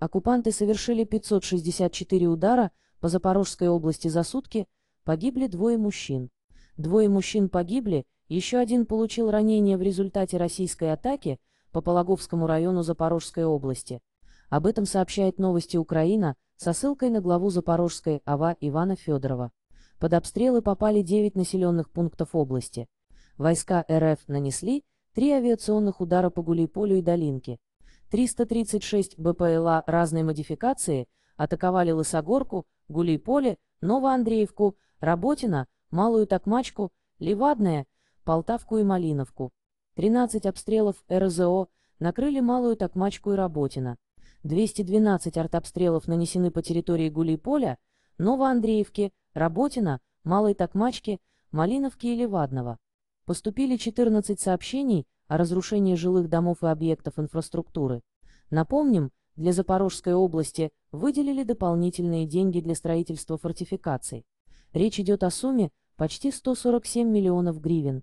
Оккупанты совершили 564 удара по Запорожской области за сутки, погибли двое мужчин. Двое мужчин погибли, еще один получил ранение в результате российской атаки по Пологовскому району Запорожской области. Об этом сообщает новости Украина со ссылкой на главу Запорожской АВА Ивана Федорова. Под обстрелы попали 9 населенных пунктов области. Войска РФ нанесли три авиационных удара по Гулейполю и Долинке. 336 БПЛА разной модификации атаковали Лысогорку, Гулейполе, Новоандреевку, Работино, Малую Токмачку, Левадное, Полтавку и Малиновку. 13 обстрелов РЗО накрыли Малую Токмачку и Работино. 212 артобстрелов нанесены по территории Гулейполя, Новоандреевки, Работина, Малой Токмачки, Малиновки и Левадного. Поступили 14 сообщений о разрушении жилых домов и объектов инфраструктуры. Напомним, для Запорожской области выделили дополнительные деньги для строительства фортификаций. Речь идет о сумме почти 147 миллионов гривен.